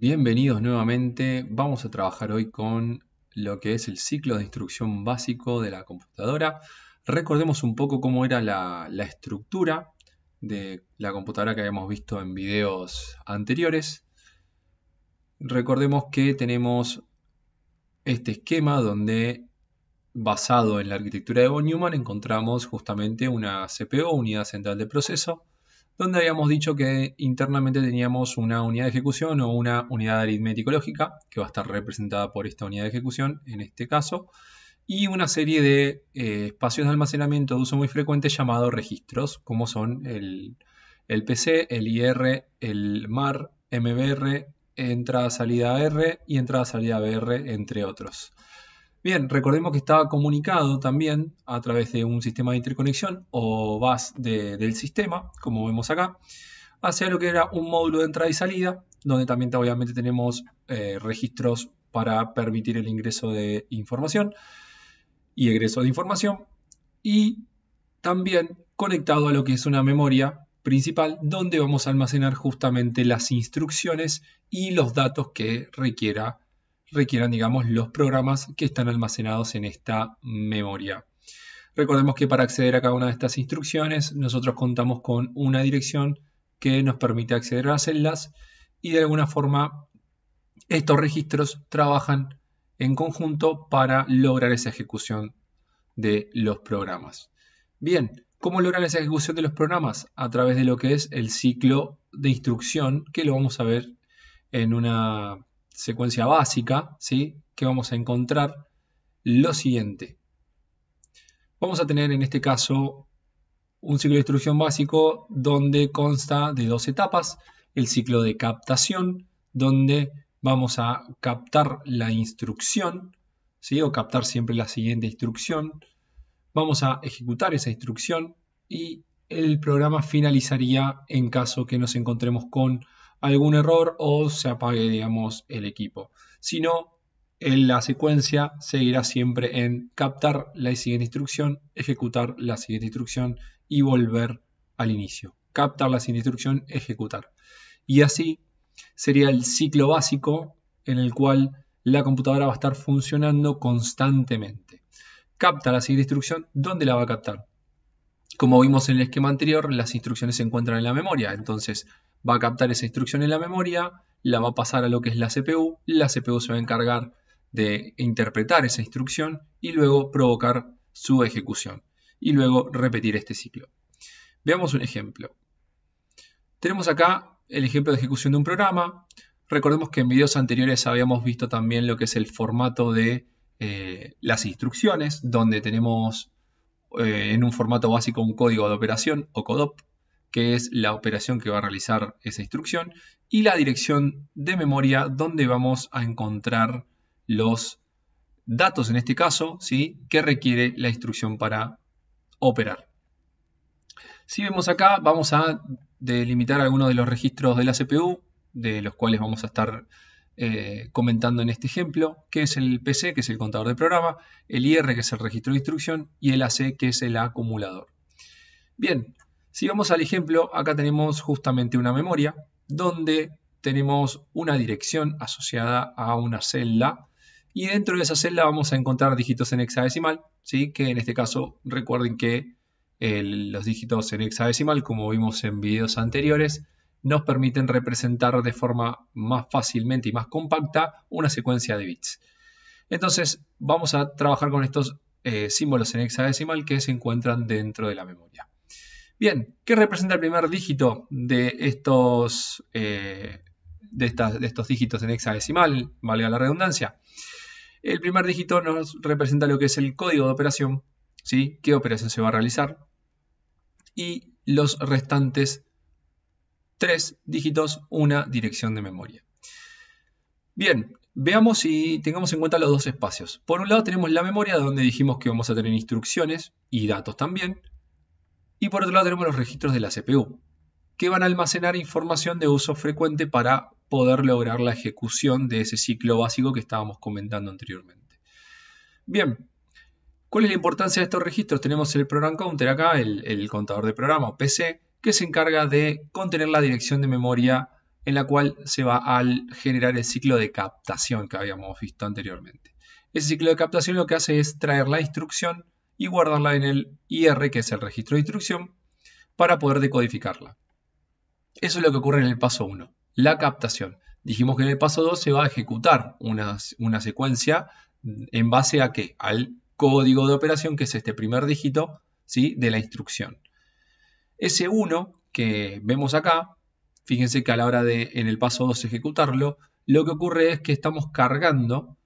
Bienvenidos nuevamente. Vamos a trabajar hoy con lo que es el ciclo de instrucción básico de la computadora. Recordemos un poco cómo era la, estructura de la computadora que habíamos visto en videos anteriores. Recordemos que tenemos este esquema donde basado en la arquitectura de von Neumann encontramos justamente una CPU, unidad central de proceso, donde habíamos dicho que internamente teníamos una unidad de ejecución o una unidad aritmético lógica, que va a estar representada por esta unidad de ejecución en este caso, y una serie de eh, espacios de almacenamiento de uso muy frecuente llamados registros, como son el, el PC, el IR, el MAR, MBR, entrada-salida R y entrada-salida BR, entre otros. Bien, recordemos que estaba comunicado también a través de un sistema de interconexión o bus del sistema, como vemos acá, hacia lo que era un módulo de entrada y salida, donde también obviamente tenemos eh, registros para permitir el ingreso de información y egreso de información, y también conectado a lo que es una memoria principal, donde vamos a almacenar justamente las instrucciones y los datos que requiera requieran, digamos, los programas que están almacenados en esta memoria. Recordemos que para acceder a cada una de estas instrucciones, nosotros contamos con una dirección que nos permite acceder a las celdas y de alguna forma estos registros trabajan en conjunto para lograr esa ejecución de los programas. Bien, ¿cómo lograr esa ejecución de los programas? A través de lo que es el ciclo de instrucción que lo vamos a ver en una secuencia básica, ¿sí? que vamos a encontrar lo siguiente. Vamos a tener en este caso un ciclo de instrucción básico donde consta de dos etapas. El ciclo de captación, donde vamos a captar la instrucción, ¿sí? o captar siempre la siguiente instrucción. Vamos a ejecutar esa instrucción y el programa finalizaría en caso que nos encontremos con algún error o se apague, digamos, el equipo. Si no, en la secuencia seguirá siempre en captar la siguiente instrucción, ejecutar la siguiente instrucción y volver al inicio. Captar la siguiente instrucción, ejecutar. Y así sería el ciclo básico en el cual la computadora va a estar funcionando constantemente. Capta la siguiente instrucción, ¿dónde la va a captar? Como vimos en el esquema anterior, las instrucciones se encuentran en la memoria, entonces va a captar esa instrucción en la memoria, la va a pasar a lo que es la CPU, la CPU se va a encargar de interpretar esa instrucción y luego provocar su ejecución y luego repetir este ciclo. Veamos un ejemplo. Tenemos acá el ejemplo de ejecución de un programa. Recordemos que en videos anteriores habíamos visto también lo que es el formato de eh, las instrucciones, donde tenemos eh, en un formato básico un código de operación o CODOP que es la operación que va a realizar esa instrucción, y la dirección de memoria donde vamos a encontrar los datos, en este caso, ¿sí? que requiere la instrucción para operar. Si vemos acá, vamos a delimitar algunos de los registros de la CPU, de los cuales vamos a estar eh, comentando en este ejemplo, que es el PC, que es el contador de programa, el IR, que es el registro de instrucción, y el AC, que es el acumulador. Bien, si vamos al ejemplo, acá tenemos justamente una memoria donde tenemos una dirección asociada a una celda y dentro de esa celda vamos a encontrar dígitos en hexadecimal, ¿sí? que en este caso recuerden que los dígitos en hexadecimal, como vimos en videos anteriores, nos permiten representar de forma más fácilmente y más compacta una secuencia de bits. Entonces vamos a trabajar con estos eh, símbolos en hexadecimal que se encuentran dentro de la memoria. Bien, ¿qué representa el primer dígito de estos, eh, de, estos dígitos en hexadecimal, valga la redundancia? El primer dígito nos representa lo que es el código de operación, ¿sí? qué operación se va a realizar, y los restantes tres dígitos, una dirección de memoria. Bien, veamos si tengamos en cuenta los dos espacios. Por un lado tenemos la memoria donde dijimos que vamos a tener instrucciones y datos también, y por otro lado tenemos los registros de la CPU, que van a almacenar información de uso frecuente para poder lograr la ejecución de ese ciclo básico que estábamos comentando anteriormente. Bien, ¿cuál es la importancia de estos registros? Tenemos el program counter acá, el, contador de programa PC, que se encarga de contener la dirección de memoria en la cual se va a generar el ciclo de captación que habíamos visto anteriormente. Ese ciclo de captación lo que hace es traer la instrucción y guardarla en el IR, que es el registro de instrucción, para poder decodificarla. Eso es lo que ocurre en el paso 1, la captación. Dijimos que en el paso 2 se va a ejecutar una, secuencia en base a qué? Al código de operación, que es este primer dígito ¿sí? de la instrucción. Ese 1 que vemos acá, fíjense que a la hora de en el paso 2 ejecutarlo, lo que ocurre es que estamos cargando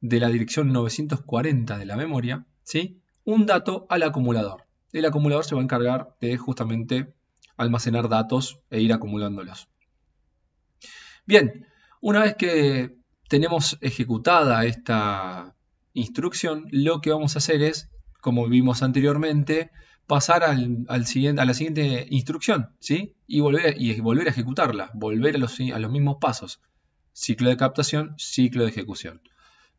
de la dirección 940 de la memoria, ¿sí? un dato al acumulador. El acumulador se va a encargar de justamente almacenar datos e ir acumulándolos. Bien, una vez que tenemos ejecutada esta instrucción, lo que vamos a hacer es, como vimos anteriormente, pasar al, siguiente, a la siguiente instrucción ¿sí? y, volver, y volver a ejecutarla, volver a los, a los mismos pasos. Ciclo de captación, ciclo de ejecución.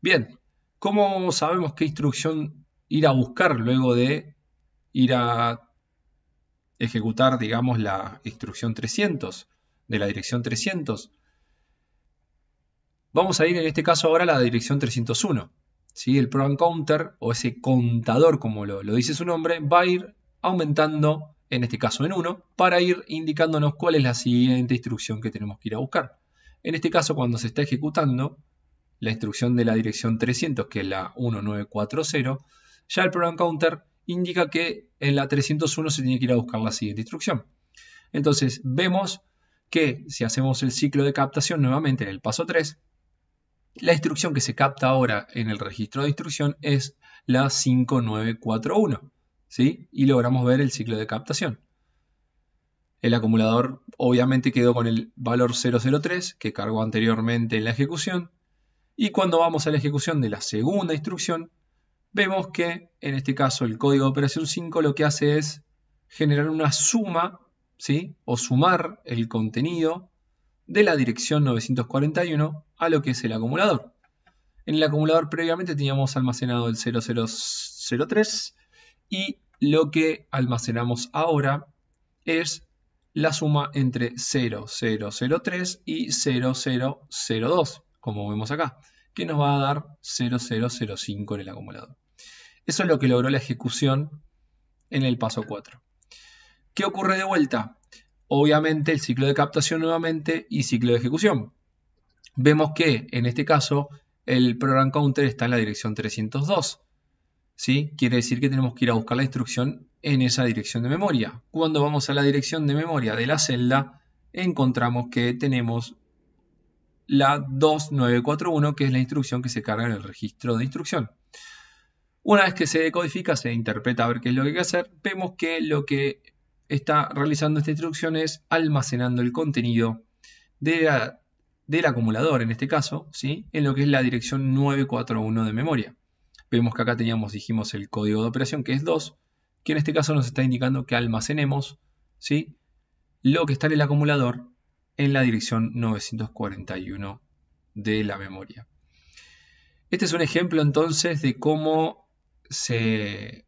Bien, ¿cómo sabemos qué instrucción ir a buscar luego de ir a ejecutar, digamos, la instrucción 300 de la dirección 300. Vamos a ir en este caso ahora a la dirección 301. si El program counter o ese contador, como lo, lo dice su nombre, va a ir aumentando, en este caso en 1, para ir indicándonos cuál es la siguiente instrucción que tenemos que ir a buscar. En este caso, cuando se está ejecutando la instrucción de la dirección 300, que es la 1940, ya el program counter indica que en la 301 se tiene que ir a buscar la siguiente instrucción. Entonces vemos que si hacemos el ciclo de captación nuevamente en el paso 3, la instrucción que se capta ahora en el registro de instrucción es la 5941, ¿sí? Y logramos ver el ciclo de captación. El acumulador obviamente quedó con el valor 003 que cargó anteriormente en la ejecución. Y cuando vamos a la ejecución de la segunda instrucción, vemos que en este caso el código de operación 5 lo que hace es generar una suma ¿sí? o sumar el contenido de la dirección 941 a lo que es el acumulador. En el acumulador previamente teníamos almacenado el 0003 y lo que almacenamos ahora es la suma entre 0003 y 0002 como vemos acá, que nos va a dar 0005 en el acumulador. Eso es lo que logró la ejecución en el paso 4. ¿Qué ocurre de vuelta? Obviamente el ciclo de captación nuevamente y ciclo de ejecución. Vemos que en este caso el program counter está en la dirección 302. ¿sí? Quiere decir que tenemos que ir a buscar la instrucción en esa dirección de memoria. Cuando vamos a la dirección de memoria de la celda, encontramos que tenemos la 2941, que es la instrucción que se carga en el registro de instrucción. Una vez que se decodifica, se interpreta a ver qué es lo que hay que hacer, vemos que lo que está realizando esta instrucción es almacenando el contenido de del acumulador, en este caso, ¿sí? en lo que es la dirección 941 de memoria. Vemos que acá teníamos, dijimos, el código de operación, que es 2, que en este caso nos está indicando que almacenemos ¿sí? lo que está en el acumulador en la dirección 941 de la memoria. Este es un ejemplo entonces de cómo se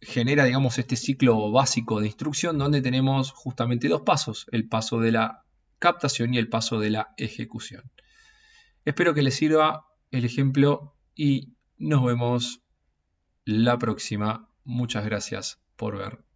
genera, digamos, este ciclo básico de instrucción donde tenemos justamente dos pasos, el paso de la captación y el paso de la ejecución. Espero que les sirva el ejemplo y nos vemos la próxima. Muchas gracias por ver.